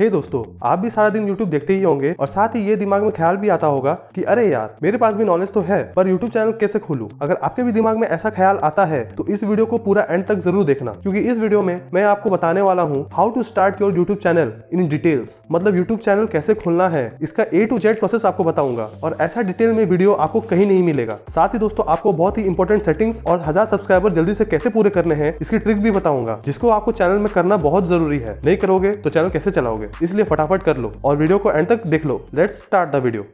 हे hey दोस्तों आप भी सारा दिन YouTube देखते ही होंगे और साथ ही ये दिमाग में ख्याल भी आता होगा कि अरे यार मेरे पास भी नॉलेज तो है पर YouTube चैनल कैसे खोलूं अगर आपके भी दिमाग में ऐसा ख्याल आता है तो इस वीडियो को पूरा एंड तक जरूर देखना क्योंकि इस वीडियो में मैं आपको बताने वाला हूँ how to start your YouTube channel in details मतलब यूट्यूब चैनल कैसे खोलना है इसका ए टू जेड प्रोसेस आपको बताऊंगा और ऐसा डिटेल में वीडियो आपको कहीं नहीं मिलेगा साथ ही दोस्तों आपको बहुत ही इंपॉर्टेंट सेटिंग्स और हजार सब्सक्राइबर जल्दी से कैसे पूरे करने हैं इसकी ट्रिक भी बताऊंगा जिसको आपको चैनल में करना बहुत जरूरी है नहीं करोगे तो चैनल कैसे चलाओगे इसलिए फटाफट कर लो और वीडियो को एंड तक देख लो लेट्स स्टार्ट द वीडियो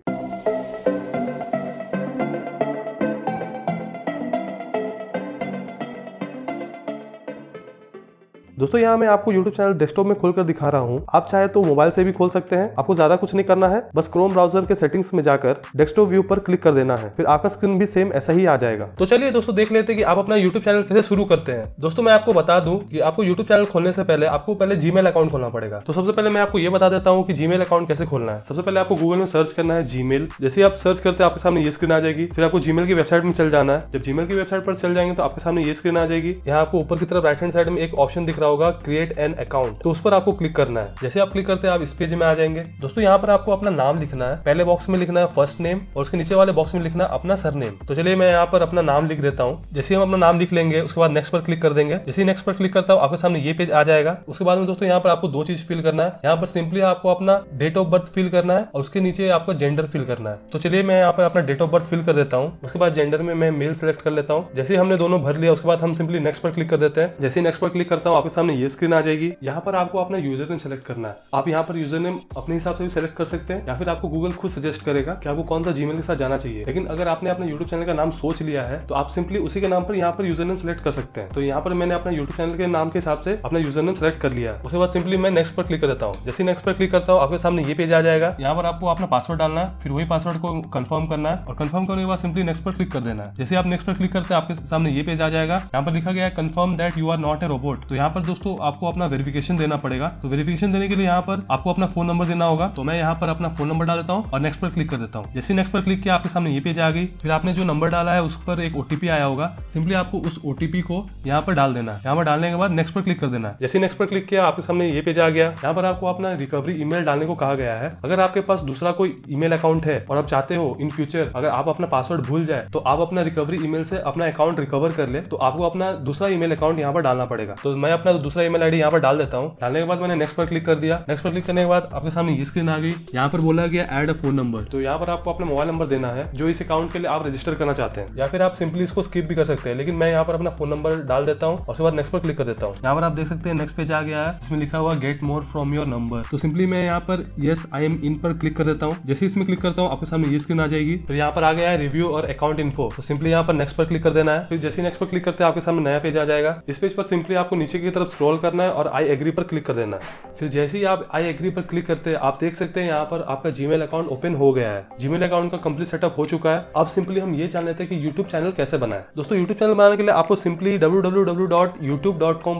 दोस्तों यहाँ मैं आपको YouTube चैनल डेस्कटॉप में खोलकर दिखा रहा हूँ आप चाहे तो मोबाइल से भी खोल सकते हैं आपको ज्यादा कुछ नहीं करना है बस क्रोम ब्राउजर के सेटिंग्स में जाकर डेस्कटॉप व्यू पर क्लिक कर देना है फिर आपका स्क्रीन भी सेम ऐसा ही आ जाएगा तो चलिए दोस्तों देख लेते हैं कि आप अपना यूट्यूब चैनल कैसे शुरू करते हैं दोस्तों मैं आपको बता दूं कि आपको यूट्यूब चैनल खोलने से पहले आपको पहले जीमेल अकाउंट खोलना पड़ेगा तो सबसे पहले मैं आपको ये बता देता हूँ कि जीमेल अकाउंट कैसे खोलना है सबसे पहले आपको गूगल में सर्च करना है जीमेल जैसे आप सर्च करते हैं आपके सामने ये स्क्रीन आ जाएगी फिर आपको जीमेल की वेबसाइट में चल जाना है जब जीमेल की वेबसाइट पर चल जाएंगे तो आपके सामने ये स्क्रीन आ जाएगी यहाँ आपको ऊपर की तरफ राइट हैंड साइड में एक ऑप्शन दिख रहा रहा होगा क्रिएट एन अकाउंट तो उस पर आपको क्लिक करना है जैसे आप क्लिक करते हैं आप इस पेज में आ जाएंगे दोस्तों यहाँ पर आपको अपना नाम लिखना है पहले बॉक्स में लिखना है फर्स्ट नेम और उसके नीचे वाले बॉक्स में लिखना है अपना सरनेम तो चलिए मैं यहाँ पर अपना नाम लिख देता हूँ जैसे हम अपना नाम लिख लेंगे उसके बाद नेक्स्ट पर क्लिक कर देंगे जैसे नेक्स्ट पर क्लिक करता हूँ आपके सामने ये पेज आ जाएगा उसके बाद में दोस्तों यहाँ पर आपको दो चीज फिल करना है यहाँ पर सिंपली आपको अपना डेट ऑफ बर्थ फिल करना है और उसके नीचे आपको जेंडर फिल करना है तो चलिए मैं यहाँ पर अपना डेट ऑफ बर्थ फिल कर देता हूँ उसके बाद जेंडर में मैं मेल सेलेक्ट कर लेता हूँ जैसे हमने दोनों भर लिया उसके बाद हम सिंपली नेक्स्ट पर क्लिक कर देते हैं जैसे नेक्स्ट पर क्लिक करता हूँ आपके सामने ये स्क्रीन आ जाएगी यहाँ पर आपको अपना यूजर नेम सेलेक्ट करना है आप यहाँ पर यूजर नेम अपने हिसाब से भी सेलेक्ट कर सकते हैं या फिर आपको गूगल खुद सजेस्ट करेगा कि आपको कौन सा जीमेल के साथ जाना चाहिए लेकिन अगर आपने अपने यूट्यूब चैनल का नाम सोच लिया है तो आप सिंपली उसी के नाम पर यहाँ पर यूजर नेम सेलेक्ट कर सकते हैं तो यहाँ पर मैंने अपने यूट्यूब चैनल के नाम के हिसाब से अपना यूजर नेम सेलेक्ट कर लिया उसके बाद सिंपली मैं नेक्स्ट पर क्लिक कर देता हूँ जैसे नेक्स्ट पर क्लिक करता हूँ आपके सामने ये पेज आ जाएगा यहाँ पर आपको अपना पासवर्ड डालना है फिर वही पासवर्ड को कन्फर्म करना है और कन्फर्म करने के बाद सिंपली नेक्स्ट पर क्लिक कर देना है जैसे आप नेक्स्ट पर क्लिक करते हैं आपके सामने ये पेज आ जाएगा यहाँ पर लिखा गया है confirm that you are not a robot तो यहाँ पर दोस्तों आपको अपना वेरिफिकेशन देना पड़ेगा तो वेरिफिकेशन देने के लिए यहाँ पर आपको अपना फोन नंबर देना होगा तो मैं यहाँ पर अपना फोन नंबर डाल देता हूँ और नेक्स्ट पर क्लिक कर देता हूँ जैसे नेक्स्ट पर क्लिक किया आपके सामने ये पेज आ गई फिर आपने जो नंबर डाला है उस पर एक ओटीपी आया होगा सिंपली आपको उस ओटीपी को यहाँ पर डाल देना है यहाँ पर डालने के बाद नेक्स्ट पर क्लिक कर देना है जैसे नेक्स्ट पर क्लिक किया आपके सामने ये पेज आ गया यहाँ पर आपको अपना रिकवरी ईमेल डालने को कहा गया है अगर आपके पास दूसरा कोई ईमेल अकाउंट है और आप चाहते हो इन फ्यूचर अगर आप अपना पासवर्ड भूल जाए तो आप अपना रिकवरी ईमेल से अपना अकाउंट रिकवर कर ले तो आपको अपना दूसरा ईमेल अकाउंट यहाँ पर डालना पड़ेगा तो मैं अपना दूसरा ईमेल आईडी यहाँ पर डाल देता हूँ डालने के बाद मैंने नेक्स्ट पर क्लिक कर दिया नेक्स्ट पर क्लिक करने के बाद आपके सामने ये स्क्रीन आ गई यहाँ पर बोला गया एड अ फोन नंबर तो यहाँ पर आपको अपना मोबाइल नंबर देना है जो इस अकाउंट के लिए आप रजिस्टर करना चाहते हैं या फिर आप सिंपली इसको स्किप भी कर सकते हैं लेकिन मैं यहाँ पर अपना फोन नंबर डाल देता हूँ उसके बाद नेक्स्ट पर क्लिक कर देता हूँ यहाँ पर आप देख सकते हैं नेक्स्ट पेज आ गया है इसमें लिखा हुआ get more from your number तो सिंपली मैं यहाँ पर यस आई एम इन पर क्लिक कर देता हूँ जैसे इसमें क्लिक करता हूँ आपके सामने ये स्क्रीन आ जाएगी फिर यहाँ पर आ गया है रिव्यू और अकाउंट इन्फो तो सिंपली यहाँ पर नेक्स्ट पर क्लिक कर देना है फिर जैसे नेक्स्ट पर क्लिक करते हैं आपके सामने नया पेज आ जाएगा इस पेज पर सिंपली आपको नीचे की तरफ ऊपर मतलब स्क्रॉल करना है और आई एग्री पर क्लिक कर देना है फिर जैसे ही आप आई एग्री पर क्लिक करते हैं आप देख सकते हैं यहाँ पर आपका जीमेल अकाउंट ओपन हो गया है जीमेल अकाउंट का कंप्लीट सेटअप हो चुका है अब सिंपली हम ये जान लेते हैं कि यूट्यूब चैनल कैसे बनाए दोस्तों यूट्यूब चैनल बनाने के लिए आपको सिंपली डब्ल्यू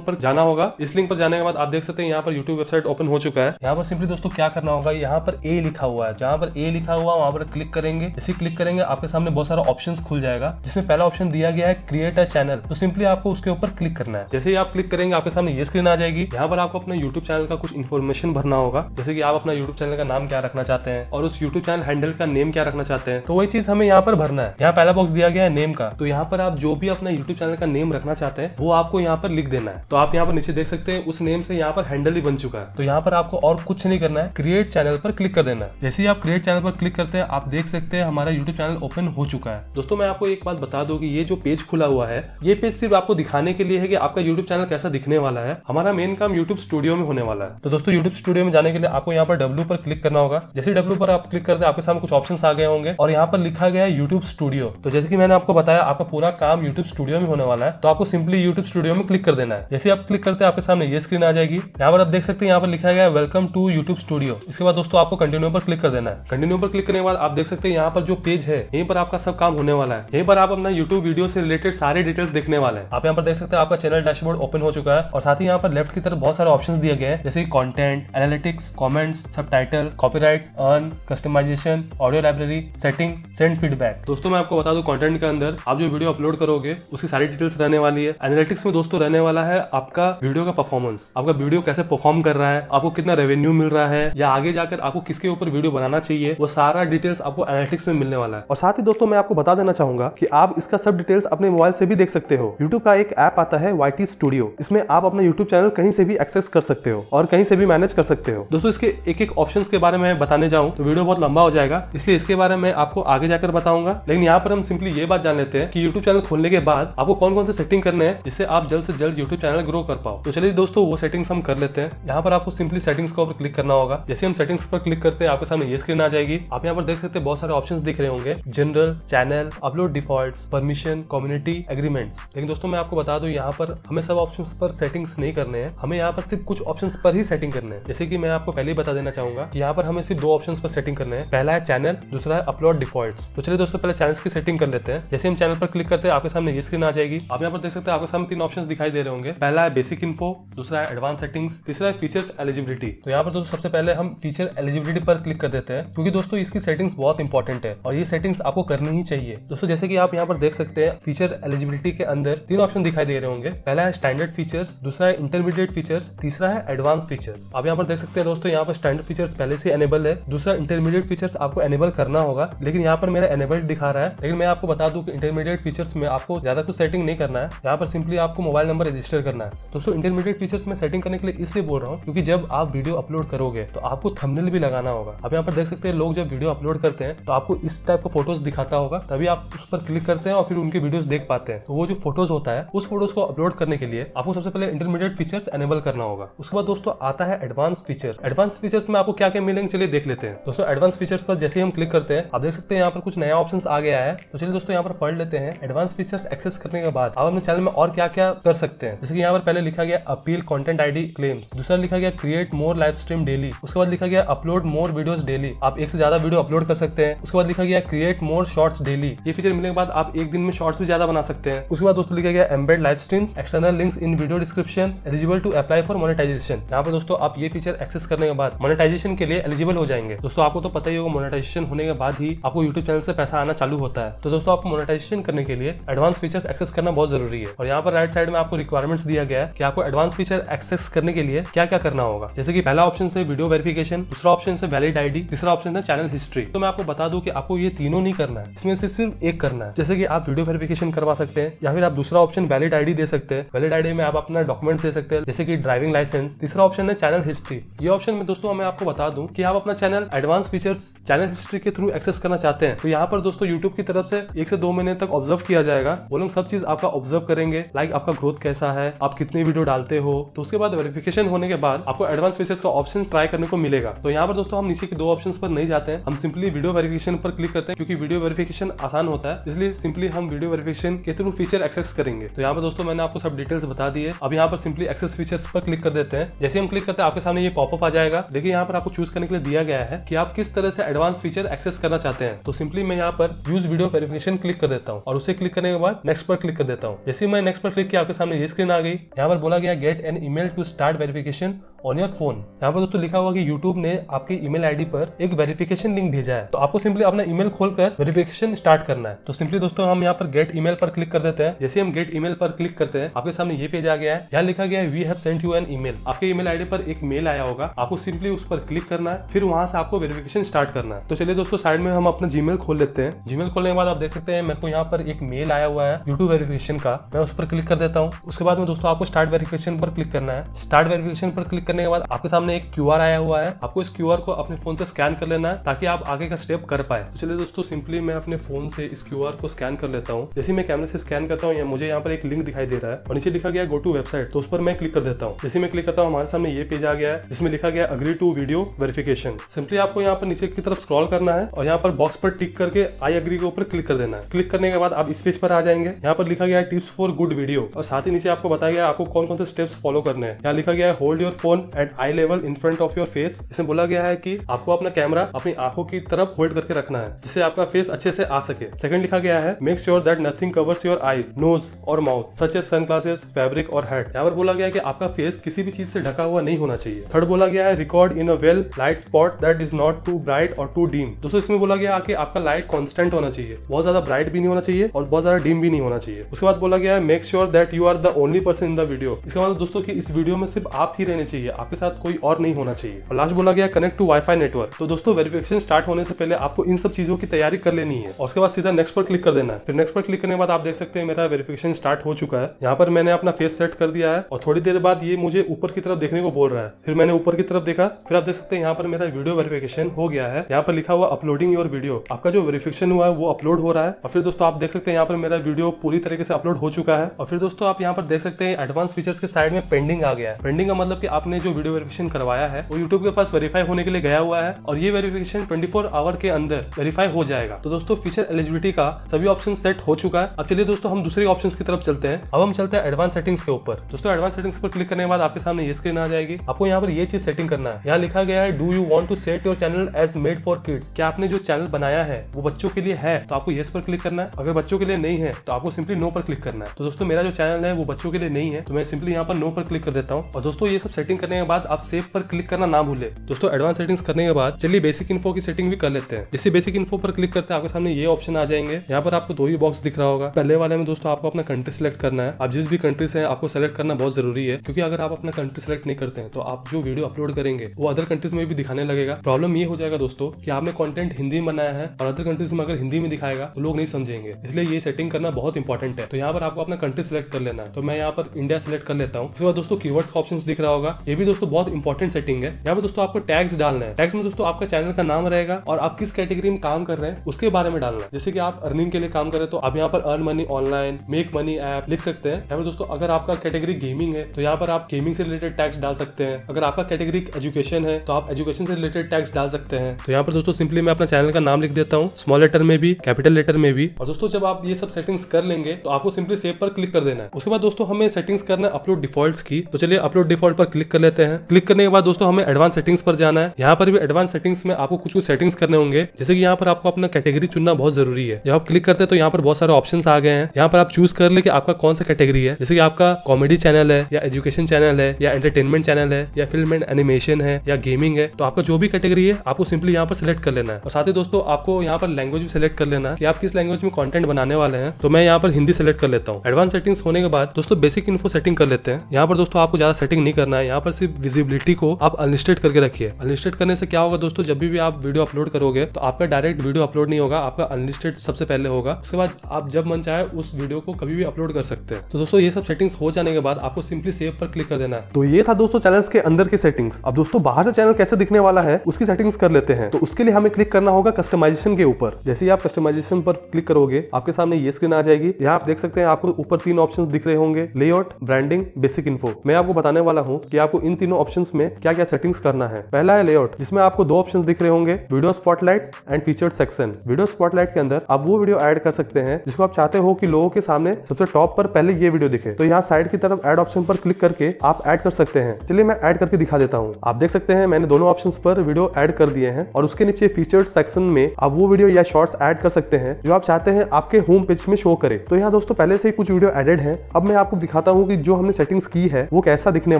पर जाना होगा इस लिंक पर जाने के बाद आप देख सकते हैं यहाँ पर यूट्यूब वेबसाइट ओपन हो चुका है यहाँ पर सिंपली दोस्तों क्या करना होगा यहाँ पर ए लिखा हुआ है जहाँ पर ए लिखा हुआ वहाँ पर क्लिक करेंगे इसे क्लिक करेंगे आपके सामने बहुत सारा ऑप्शन खुल जाएगा जिसमें पहला ऑप्शन दिया गया है क्रिएट अ चैनल तो सिंपली आपको उसके ऊपर क्लिक करना है जैसे ही आप क्लिक करेंगे आपके सामने ये स्क्रीन आ जाएगी यहाँ पर आपको अपने यूट्यूब चैनल का कुछ इन्फॉर्मेशन भरना होगा जैसे कि आप अपना यूट्यूब चैनल का नाम क्या रखना चाहते हैं और उस यूट्यूब चैनल हैंडल का नेम क्या रखना चाहते हैं तो वही चीज हमें यहाँ पर भरना है यहाँ पहला बॉक्स दिया गया है नेम का तो यहाँ पर आप जो भी अपना यूट्यूब चैनल का नेम रखना चाहते हैं वो आपको यहाँ पर लिख देना है तो आप यहाँ पर नीचे देख सकते हैं उस नेम से यहाँ पर हैंडल ही बन चुका है तो यहाँ पर आपको और कुछ नहीं करना है क्रिएट चैनल पर क्लिक कर देना है जैसे ही आप क्रिएट चैनल पर क्लिक करते हैं आप देख सकते हैं हमारा यूट्यूब चैनल ओपन हो चुका है दोस्तों मैं आपको एक बात बता दू की ये जो पेज खुला हुआ है ये पेज सिर्फ आपको दिखाने के लिए है कि आपका यूट्यूब चैनल कैसा दिखने होने वाला है हमारा मेन काम यूट्यूब स्टूडियो में होने वाला है तो दोस्तों यूट्यूब स्टूडियो में जाने के लिए आपको यहाँ पर डब्ल्यू पर क्लिक करना होगा जैसे डब्ल्यू पर आप क्लिक करते हैं आपके सामने कुछ ऑप्शन आ गए होंगे और यहाँ पर लिखा गया है यूट्यूब स्टूडियो तो जैसे की मैंने आपको बताया आपका पूरा काम यूट्यूब स्टूडियो में होने वाला है तो आपको सिंपली यूट्यूब स्टूडियो में क्लिक कर देना है जैसे आप क्लिक करते हैं आपके सामने ये स्क्रीन आ जाएगी यहाँ पर आप देख सकते हैं यहाँ पर लिखा गया वेलकम टू यूट्यूब स्टूडियो इसके बाद दोस्तों आपको कंटिन्यू पर क्लिक कर देना है कंटिन्यू पर क्लिक करने के बाद आप देख सकते हैं यहाँ पर जो पेज है यहीं पर आपका सब काम होने वाला है यहीं पर आप अपना यूट्यूब वीडियो से रिलेटेड सारे डिटेल्स देखने वाले हैं आप यहाँ पर देख सकते हैं आपका चैनल डैशबोर्ड ओपन हो चुका है और साथ ही यहाँ पर लेफ्ट की तरफ बहुत सारे ऑप्शन दिए गए हैं जैसे कॉन्टेंट एनालिटिक्स कॉमेंट्स सब title copyright earn customisation audio library setting send feedback दोस्तों मैं आपको बता दू कॉन्टेंट के अंदर आप जो वीडियो अपलोड करोगे उसकी सारी डिटेल्स रहने वाली है एनालिटिक्स में दोस्तों रहने वाला है आपका वीडियो का परफॉर्मेंस आपका वीडियो कैसे परफॉर्म कर रहा है आपको कितना रेवेन्यू मिल रहा है या आगे जाकर आपको किसके ऊपर वीडियो बनाना चाहिए वो सारा डिटेल्स आपको एनालिटिक्स में मिलने वाला है और साथ ही दोस्तों मैं आपको बता देना चाहूंगा कि आप इसका सब डिटेल्स अपने मोबाइल से भी देख सकते हो यूट्यूब का एक ऐप आता है वाई स्टूडियो इसमें आप अपना यूट्यूब चैनल कहीं से भी एक्सेस कर सकते हो और कहीं से भी मैनेज कर सकते हो दोस्तों इसके एक एक ऑप्शन के बारे में बताने जाऊँ तो वीडियो बहुत लंबा हो जाएगा इसलिए इसके बारे में आपको आगे जाकर बताऊंगा लेकिन यहाँ पर हम सिंपली ये बात जान लेते हैं कि यूट्यूब चैनल खोलने के बाद आपको कौन कौन से सेटिंग करने हैं जिससे आप जल्द से जल्द यूट्यूब चैनल ग्रो कर पाओ तो चलिए दोस्तों वो सेटिंग्स हम कर लेते हैं यहाँ पर आपको सिंपली सेटिंग्स के ऊपर क्लिक करना होगा जैसे हम सेटिंग्स पर क्लिक करते हैं आपके सामने ये स्क्रीन आ जाएगी आप यहाँ पर देख सकते हैं बहुत सारे ऑप्शन दिख रहे होंगे general channel upload default permission community agreements लेकिन दोस्तों मैं आपको बता दू यहाँ पर हमें सब ऑप्शन पर सेटिंग्स नहीं करने हैं हमें यहाँ पर सिर्फ कुछ ऑप्शन पर ही सेटिंग करने हैं जैसे कि मैं आपको पहले ही बता देना चाहूंगा कि यहाँ पर हमें सिर्फ दो ऑप्शन पर सेटिंग करने हैं पहला है चैनल दूसरा है अपलोड डिफॉल्ट तो चलिए दोस्तों पहले चैनल की सेटिंग कर लेते हैं जैसे हम चैनल पर क्लिक करते हैं आपके सामने ये स्क्रीन आ जाएगी आप यहाँ पर देख सकते हैं आपके सामने तीन ऑप्शन दिखाई दे रहे होंगे पहला है बेसिक इन्फो दूसरा है एडवांस सेटिंग्स तीसरा है फीचर्स एलिजिबिलिटी तो यहाँ पर दोस्तों सबसे पहले हम फीचर एलिजिबिलिटी पर क्लिक कर देते हैं क्योंकि दोस्तों इसकी सेटिंग्स बहुत इंपॉर्टेंट है और ये सेटिंग्स आपको करनी ही चाहिए दोस्तों जैसे कि आप यहाँ पर देख सकते हैं फीचर एलिजिबिलिटी के अंदर तीन ऑप्शन दिखाई दे रहे होंगे पहला है स्टैंडर्ड फीचर्स दूसरा है इंटरमीडिएट फीचर्स तीसरा है एडवांस फीचर्स आप यहाँ पर देख सकते हैं दोस्तों यहाँ पर स्टैंडर्ड फीचर्स पहले से एनेबल है दूसरा इंटरमीडिएट फीचर्स आपको एनेबल करना होगा लेकिन यहाँ पर मेरा एनेबल दिखा रहा है लेकिन मैं आपको बता दू की इंटरमीडिएट फीचर्स में आपको ज्यादा कुछ सेटिंग नहीं करना है यहाँ पर सिंपली आपको मोबाइल नंबर रजिस्टर करना है दोस्तों इंटरमीडिएट फीचर्स में सेटिंग करने के लिए इसलिए बोल रहा हूँ क्योंकि जब आप वीडियो अपलोड करोगे तो आपको थंबनेल भी लगाना होगा आप यहाँ पर देख सकते हैं लोग जब वीडियो अपलोड करते हैं तो आपको इस टाइप का फोटोज दिखाता होगा तभी आप उस पर क्लिक करते हैं और फिर उनके वीडियोस देख पाते हैं तो वो जो फोटोज होता है उस फोटोज को अपलोड करने के लिए आपको सबसे पहले लिए इंटरमीडिएट फीचर्स एनेबल करना होगा उसके बाद दोस्तों आता है एडवांस फीचर एडवांस फीचर्स में आपको क्या क्या मिलेंगे चलिए देख लेते हैं दोस्तों एडवांस फीचर्स पर जैसे ही हम क्लिक करते हैं आप देख सकते हैं यहाँ पर कुछ नया ऑप्शन आ गया है तो चलिए दोस्तों यहाँ पर पढ़ लेते हैं एडवांस फीचर्स एक्सेस करने के बाद आप अपने चैनल में और क्या क्या कर सकते हैं जैसे कि यहाँ पर पहले लिखा गया अपील कॉन्टेंट आईडी क्लेम्स दूसरा लिखा गया create more live stream daily उसके बाद लिखा गया अपलोड मोर वीडियोज डेली आप एक से ज्यादा वीडियो अपलोड कर सकते हैं उसके बाद लिखा गया क्रिएट मोर शॉर्ट्स डेली ये फीचर मिलने के बाद आप एक दिन में शॉर्ट्स भी ज्यादा बना सकते हैं उसके बाद दोस्तों लिखा गया embed live stream external links in video subscription eligible to apply for monetisation यहाँ पर दोस्तों आप ये फीचर एक्सेस करने के बाद मोनेटाइजेशन के लिए एलिजिबल हो जाएंगे दोस्तों आपको तो पता ही होगा मोनेटाइजेशन होने के बाद ही आपको यूट्यूब चैनल से पैसा आना चालू होता है तो दोस्तों आपको मोनेटाइजेशन करने के लिए एडवांस फीचर एक्सेस करना बहुत जरूरी है और यहाँ पर राइट साइड में आपको रिक्वायरमेंट्स दिया गया है कि आपको एडवांस फीचर एक्सेस करने के लिए क्या क्या करना होगा जैसे कि पहला ऑप्शन से वीडियो वेरिफिकेशन दूसरा ऑप्शन से वैलिड आईडी तीसरा ऑप्शन है चैनल हिस्ट्री तो मैं आपको बता दू की आपको ये तीनों नहीं करना है इसमें से सिर्फ एक करना है जैसे कि आप वीडियो वेरिफिकेशन करवा सकते हैं या फिर आप दूसरा ऑप्शन वैलिड आईडी दे सकते हैं वैलिड आईडी में आप अपना डॉक्यूमेंट्स दे सकते हैं जैसे कि ड्राइविंग लाइसेंस तीसरा ऑप्शन है चैनल हिस्ट्री ये ऑप्शन में दोस्तों मैं आपको बता दूं कि आप अपना channel advance features channel history के थ्रू एक्सेस करना चाहते हैं तो यहाँ पर दोस्तों यूट्यूब की तरफ से एक से दो महीने तक ऑब्जर्व किया जाएगा वो लोग सब चीज आपका ऑब्जर्व करेंगे लाइक आपका ग्रोथ कैसा है आप कितनी वीडियो डालते हो तो उसके बाद वेरिफिकेशन होने के बाद आपको एडवांस फीचर्स का ऑप्शन ट्राई करने को मिलेगा तो यहाँ पर दोस्तों हम नीचे के दो ऑप्शन पर नहीं जाते हैं हम सिंपली वीडियो वेरिफिकेशन पर क्लिक करते हैं क्योंकि वीडियो वेरिफिकेशन आसान होता है इसलिए सिंपली हम वीडियो वेरिफिकेशन के थ्रू फीचर एक्सेस करेंगे तो यहाँ पर दोस्तों मैंने आपको सब डिटेल्स बता दिए अब यहाँ पर सिंपली एक्सेस फीचर्स पर क्लिक कर देते हैं जैसे हम क्लिक करते हैं आपके सामने ये पॉपअप आ जाएगा देखिए यहाँ पर आपको चूज करने के लिए दिया गया है कि आप किस तरह से एडवांस फीचर एक्सेस करना चाहते हैं तो सिंपली मैं यहाँ पर यूज वीडियो वेरिफिकेशन क्लिक कर देता हूँ और उसे क्लिक करने के बाद नेक्स्ट पर क्लिक कर देता हूँ जैसे मैं नेक्स्ट पर क्लिक किया आपके सामने ये स्क्रीन आ गई यहाँ पर बोला गया get an email to start verification on your phone यहाँ पर दोस्तों लिखा हुआ कि YouTube ने आपके ईमेल आईडी पर एक वेरिफिकेशन लिंक भेजा है तो आपको सिंपली अपना ईमेल खोलकर वेरिफिकेशन स्टार्ट करना है तो सिंपली दोस्तों हम यहाँ पर गेट ईमेल पर क्लिक कर देते हैं जैसे हम गेट ईमेल पर क्लिक करते हैं आपके सामने ये पेज आ गया गया है यहाँ लिखा गया है we have sent you an email आपके ईमेल आईडी पर एक मेल आया होगा आपको सिंपली उस पर क्लिक करना है फिर वहां से आपको वेरिफिकेशन स्टार्ट करना है तो चलिए दोस्तों साइड में हम अपना जीमेल खोल लेते हैं जीमेल खोलने के बाद आप देख सकते हैं मेरे को यहाँ पर एक मेल आया हुआ है यूट्यूब वेरिफिकेशन का मैं उस पर क्लिक कर देता हूँ उसके बाद में दोस्तों आपको स्टार्ट वेरिफिकेशन पर क्लिक करना है स्टार्ट वेरिफिकेशन पर क्लिक करने के बाद आपके सामने एक क्यू आया हुआ है आपको इस क्यू को अपने फोन से स्कैन कर लेना है ताकि आप आगे का स्टेप कर पाए तो चलिए दोस्तों सिंपली मैं अपने फोन से इस क्यू को स्कैन कर लेता हूँ जैसे मैं कैमरे से स्कैन करता हूँ मुझे यहाँ पर एक लिंक दिखाई दे रहा है और नीचे लिखा गया गो टू वेब वेबसाइट तो उस पर मैं क्लिक कर देता हूँ जैसे मैं क्लिक करता हूँ हमारे सामने ये पेज आ गया है जिसमें लिखा गया agree to video verification simply आपको यहाँ पर नीचे की तरफ स्क्रॉल करना है और यहाँ पर बॉक्स पर टिक करके आई अग्री के ऊपर क्लिक कर देना है क्लिक करने के बाद आप इस पेज पर आ जाएंगे यहाँ पर लिखा गया है टिप्स फॉर गुड वीडियो और साथ ही नीचे आपको बताया गया आपको कौन कौन से स्टेप्स फॉलो करने हैं यहाँ लिखा गया है hold your phone at eye level in front of your face इसमें बोला गया है कि आपको अपना कैमरा अपनी आंखों की तरफ होल्ड करके रखना है जिससे आपका फेस अच्छे से आ सके सेकंड लिखा गया है make sure that nothing covers your eyes nose और mouth such as sun glasses fabric और हैड यहाँ पर बोला गया है कि आपका फेस किसी भी चीज से ढका हुआ नहीं होना चाहिए थर्ड बोला गया है record in a well lit spot that is not too bright और टू डीम दोस्तों इसमें बोला गया कि आपका लाइट कॉन्स्टेंट होना चाहिए बहुत ज्यादा ब्राइट भी नहीं होना चाहिए और बहुत ज्यादा डीम भी नहीं होना चाहिए उसके बाद बोला गया है make sure that you are the only person in the video इसके बाद दोस्तों की इस वीडियो में सिर्फ आप ही रहने चाहिए आपके साथ कोई और नहीं होना चाहिए और लास्ट बोला गया कनेक्ट टू वाईफाई नेटवर्क तो दोस्तों वेरिफिकेशन स्टार्ट होने से पहले आपको इन सब चीजों की तैयारी कर लेनी है उसके बाद सीधा नेक्स्ट पर क्लिक कर देना है फिर नेक्स्ट पर क्लिक करने के बाद आप देख सकते हैं मेरा वेरिफिकेशन स्टार्ट हो चुका है यहाँ पर मैंने अपना फेस सेट कर कर दिया है और थोड़ी देर बाद ये मुझे ऊपर की तरफ देखने को बोल रहा है फिर मैंने ऊपर की तरफ देखा फिर आप देख सकते हैं यहाँ पर मेरा वीडियो वेरिफिकेशन हो गया है यहाँ पर लिखा हुआ अपलोडिंग योर वीडियो आपका जो वेरिफिकेशन हुआ है वो अपलोड हो रहा है और फिर दोस्तों आप देख सकते हैं यहाँ पर मेरा वीडियो पूरी तरीके से अपलोड हो चुका है और फिर दोस्तों आप यहाँ पर देख सकते हैं एडवांस फीचर्स के साइड में पेंडिंग आ गया है पेंडिंग का मतलब कि आपने जो वीडियो वेरिफिकेशन करवाया है वो यूट्यूब के पास वेरीफाई होने के लिए गया हुआ है और ये वेरिफिकेशन 24 आवर के अंदर वेरीफाई हो जाएगा तो दोस्तों फीचर एलिजिबिलिटी का सभी ऑप्शन सेट हो चुका है अब चलिए दोस्तों हम दूसरे ऑप्शन की तरफ चलते हैं अब हम चलते हैं एडवांस सेटिंग्स के ऊपर पर दोस्तों एडवांस सेटिंग्स पर क्लिक करने के बाद आपके सामने ये स्क्रीन आ जाएगी आपको यहाँ पर ये चीज सेटिंग करना है यहाँ लिखा गया है do you want to set your channel as made for kids क्या आपने जो चैनल बनाया है वो बच्चों के लिए है तो आपको ये पर क्लिक करना है अगर बच्चों के लिए नहीं है तो आपको सिंपली नो पर क्लिक करना है तो दोस्तों मेरा जो चैनल है वो बच्चों के लिए नहीं है तो मैं सिंपली यहाँ पर नो पर क्लिक कर देता हूँ और दोस्तों ये सब सेटिंग करने के बाद आप सेव पर क्लिक करना ना भूले दोस्तों एडवांस सेटिंग्स करने के बाद चलिए बेसिक इन्फो की सेटिंग भी कर लेते हैं जैसे बेसिक इन्फो पर क्लिक करते हैं आपके सामने ये ऑप्शन आ जाएंगे यहाँ पर आपको दो ही बॉक्स दिख रहा होगा पहले वाले में दोस्तों आपको अपना कंट्री सिलेक्ट करना है आप जिस भी कंट्री से आपको सेलेक्ट सिलेक्ट करना बहुत जरूरी है क्योंकि अगर आप अपना कंट्री सिलेक्ट नहीं करते हैं तो आप जो वीडियो अपलोड करेंगे वो अदर कंट्रीज में भी दिखाने लगेगा प्रॉब्लम ये हो जाएगा दोस्तों कि आपने कंटेंट हिंदी में बनाया है और अदर कंट्रीज में अगर हिंदी में दिखाएगा तो लोग नहीं समझेंगे इसलिए ये सेटिंग करना बहुत इंपॉर्टेंट है तो यहाँ पर आपको अपना कंट्री सिलेक्ट कर लेना है तो मैं यहाँ पर इंडिया सिलेक्ट कर लेता हूँ उसके बाद दोस्तों कीवर्ड्स का ऑप्शन दिख रहा होगा ये भी दोस्तों बहुत इंपॉर्टेंट सेटिंग है यहाँ पर दोस्तों आपको टैक्स डालना है टैक्स में दोस्तों आपका चैनल का नाम रहेगा और आप किस कैटेगरी में काम कर रहे हैं उसके बारे में डालना है जैसे कि आप अर्निंग के लिए काम कर रहे हैं तो आप यहाँ पर earn money online make money app लिख सकते हैं यहाँ पर दोस्तों अगर आपका कैटेगरी गेमिंग है तो यहाँ पर आप गेमिंग से रिलेटेड टैक्स डाल सकते हैं अगर आपका कैटेगरी एजुकेशन है तो आप एजुकेशन से रिलेटेड टैक्स डाल सकते हैं तो यहाँ पर दोस्तों सिंपली मैं अपना चैनल का नाम लिख देता हूँ स्मॉल लेटर में भी कैपिटल लेटर में भी और दोस्तों जब आप ये सब सेटिंग्स कर लेंगे तो आपको सिंपली सेव पर क्लिक कर देना है उसके बाद दोस्तों हमें सेटिंग्स करना है अपलोड डिफॉल्ट की तो चलिए अपलोड डिफॉल्ट पर क्लिक कर लेते हैं क्लिक करने के बाद दोस्तों हमें एडवांस सेटिंग्स पर जाना है यहाँ पर भी एडवांस सेटिंग्स में आपको कुछ कुछ सेटिंग्स करने होंगे जैसे कि यहाँ पर आपको अपना कैटेगरी चुनना बहुत जरूरी है जब आप क्लिक करते हैं तो यहाँ पर बहुत सारे ऑप्शन आ गए हैं यहाँ पर आप चूज कर ले कि आपका कौन सा कैटेगरी है जैसे कि आपका कॉमेडी कॉमेडी चैनल है या एजुकेशन चैनल है या एंटरटेनमेंट चैनल है या फिल्म एंड एनिमेशन है या गेमिंग है तो आपका जो भी कैटेगरी है आपको सिंपली यहाँ पर सिलेक्ट कर लेना है और साथ ही दोस्तों आपको यहाँ पर लैंग्वेज भी सिलेक्ट कर लेना है कि आप किस लैंग्वेज में कॉन्टेंट बनाने वाले हैं तो मैं यहाँ पर हिंदी सेलेक्ट कर लेता हूँ एडवांस सेटिंग्स होने के बाद दोस्तों बेसिक इन्फो सेटिंग कर लेते हैं यहाँ पर दोस्तों आपको ज्यादा सेटिंग नहीं करना है यहाँ पर सिर्फ विजिबिलिटी को आप अनलिस्टेड करके रखिए अनलिस्टेड करने से क्या होगा दोस्तों जब भी आप वीडियो अपलोड करोगे तो आपका डायरेक्ट वीडियो अपलोड नहीं होगा आपका अनलिस्टेड सबसे पहले होगा उसके बाद आप जब मन चाहे उस वीडियो को कभी भी अपलोड कर सकते हैं तो दोस्तों ये सब सेटिंग्स हो जाने आने के बाद आपको सिंपली सेव पर क्लिक कर देना है तो ये था दोस्तों चैनल के अंदर की सेटिंग्स अब दोस्तों बाहर से चैनल कैसे दिखने वाला है उसकी सेटिंग्स कर लेते हैं तो उसके लिए हमें क्लिक करना होगा कस्टमाइजेशन के ऊपर जैसे ही आप कस्टमाइजेशन पर क्लिक करोगे आपके सामने ये स्क्रीन आ जाएगी यहाँ आप देख सकते हैं आपको ऊपर तीन ऑप्शन दिख रहे होंगे लेआउट ब्रांडिंग बेसिक इन्फो मैं आपको बताने वाला हूँ की आपको इन तीनों ऑप्शन में क्या क्या सेटिंग्स करना है पहला है लेआउट जिसमें आपको दो ऑप्शन दिख रहे होंगे video spotlight and feature section video spotlight के अंदर आप वो वीडियो एड कर सकते हैं जिसको आप चाहते हो कि लोगों के सामने सबसे टॉप पर पहले ये वीडियो दिखे तो यहाँ साइड की तरफ एड ऑप्शन पर क्लिक करके आप ऐड कर सकते हैं चलिए मैं ऐड करके दिखा देता हूँ आप देख सकते हैं मैंने दोनों ऑप्शन पर वीडियो ऐड कर दिए हैं और उसके नीचे फीचर्ड सेक्शन में आप वो वीडियो या शॉर्ट्स ऐड कर सकते हैं जो आप चाहते हैं आपके होम पेज में शो करे तो यहाँ दोस्तों पहले से ही कुछ वीडियो एडेड है अब मैं आपको दिखाता हूँ की जो हमने सेटिंग्स की है वो कैसा दिखने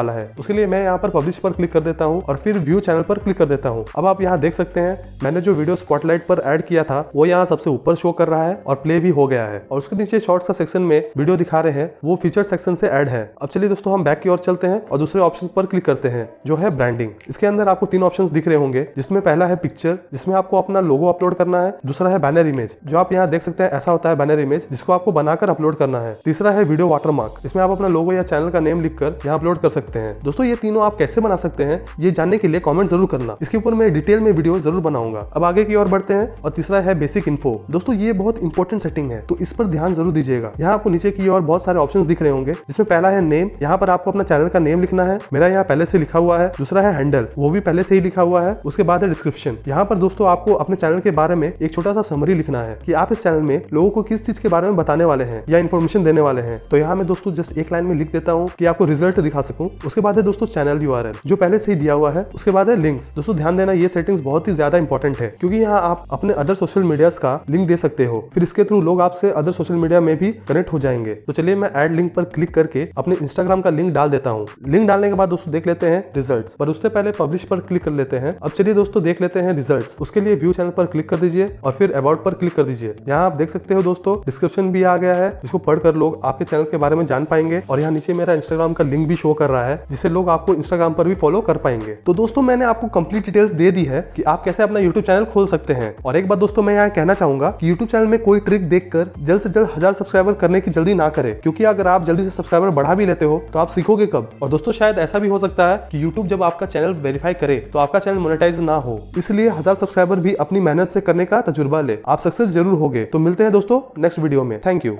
वाला है उसके लिए मैं यहाँ पर पब्लिश पर क्लिक कर देता हूँ और फिर व्यू चैनल पर क्लिक कर देता हूँ अब आप यहाँ देख सकते हैं मैंने जो वीडियो स्पॉटलाइट पर एड किया था वो यहाँ सबसे ऊपर शो कर रहा है और प्ले भी हो गया है और उसके नीचे शॉर्ट्स का सेक्शन में वीडियो दिखा रहे हैं वो फीचर सेक्शन से एड है अब चलिए दोस्तों हम बैक की ओर चलते हैं और दूसरे ऑप्शन पर क्लिक करते हैं जो है ब्रांडिंग इसके अंदर आपको तीन ऑप्शन दिख रहे होंगे जिसमें पहला है पिक्चर जिसमें आपको अपना लोगो अपलोड करना है दूसरा है बैनर इमेज जो आप यहाँ देख सकते हैं ऐसा होता है बैनर इमेज जिसको आपको बनाकर अपलोड करना है तीसरा है वीडियो मार्क इसमें आप अपना लोगो या चैनल का नेम लिख कर अपलोड कर सकते हैं दोस्तों ये तीनों आप कैसे बना सकते हैं ये जानने के लिए कॉमेंट जरूर करना इसके ऊपर मैं डिटेल में वीडियो जरूर बनाऊंगा अब आगे की ओर बढ़ते हैं और तीसरा है बेसिक इन्फो दोस्तों ये बहुत इंपॉर्टेंट सेटिंग है तो इस पर ध्यान जरूर दीजिएगा यहाँ आपको नीचे की ओर बहुत सारे ऑप्शन दिख रहे होंगे जिसमें पहला है नेम यहाँ पर आपको अपना चैनल का नेम लिखना है मेरा यहाँ पहले से लिखा हुआ है दूसरा है हैंडल वो भी पहले से ही लिखा हुआ है उसके बाद है डिस्क्रिप्शन यहाँ पर दोस्तों आपको अपने चैनल के बारे में एक छोटा सा समरी लिखना है की आप इस चैनल में लोगों को किस चीज के बारे में बताने वाले हैं या इन्फॉर्मेशन देने वाले हैं तो यहाँ मैं दोस्तों जस्ट एक लाइन में लिख देता हूँ की आपको रिजल्ट दिखा सकूँ उसके बाद है दोस्तों चैनल यू जो पहले से ही दिया हुआ है उसके बाद है लिंक्स दोस्तों ध्यान देना ये सेटिंग्स बहुत ही ज्यादा इंपॉर्टेंट है क्योंकि यहाँ आप अपने अदर सोशल मीडिया का लिंक दे सकते हो फिर इसके थ्रू लोग आपसे अदर सोशल मीडिया में भी कनेक्ट हो जाएंगे तो चलिए मैं एड लिंक पर क्लिक करके करके अपने इंस्टाग्राम का लिंक डाल देता हूँ लिंक डालने के बाद दोस्तों देख लेते हैं रिजल्ट पर उससे पहले पब्लिश पर क्लिक कर लेते हैं अब चलिए दोस्तों देख लेते हैं रिजल्ट उसके लिए व्यू चैनल पर क्लिक कर दीजिए और फिर अबाउट पर क्लिक कर दीजिए यहाँ आप देख सकते हो दोस्तों डिस्क्रिप्शन भी आ गया है जिसको पढ़कर लोग आपके चैनल के बारे में जान पाएंगे और यहाँ नीचे मेरा इंस्टाग्राम का लिंक भी शो कर रहा है जिसे लोग आपको इंस्टाग्राम पर भी फॉलो कर पाएंगे तो दोस्तों मैंने आपको कंप्लीट डिटेल्स दे दी है कि आप कैसे अपना यूट्यूब चैनल खोल सकते हैं और एक बार दोस्तों मैं यहाँ कहना चाहूंगा कि यूट्यूब चैनल में कोई ट्रिक देखकर जल्द से जल्द हजार सब्सक्राइबर करने की जल्दी ना करें क्योंकि अगर आप जल्दी से सब्सक्राइबर में बढ़ा भी लेते हो तो आप सीखोगे कब और दोस्तों शायद ऐसा भी हो सकता है कि यूट्यूब जब आपका चैनल वेरीफाई करे तो आपका चैनल मोनेटाइज ना हो इसलिए हजार सब्सक्राइबर भी अपनी मेहनत से करने का तजुर्बा ले आप सक्सेस जरूर हो तो मिलते हैं दोस्तों नेक्स्ट वीडियो में थैंक यू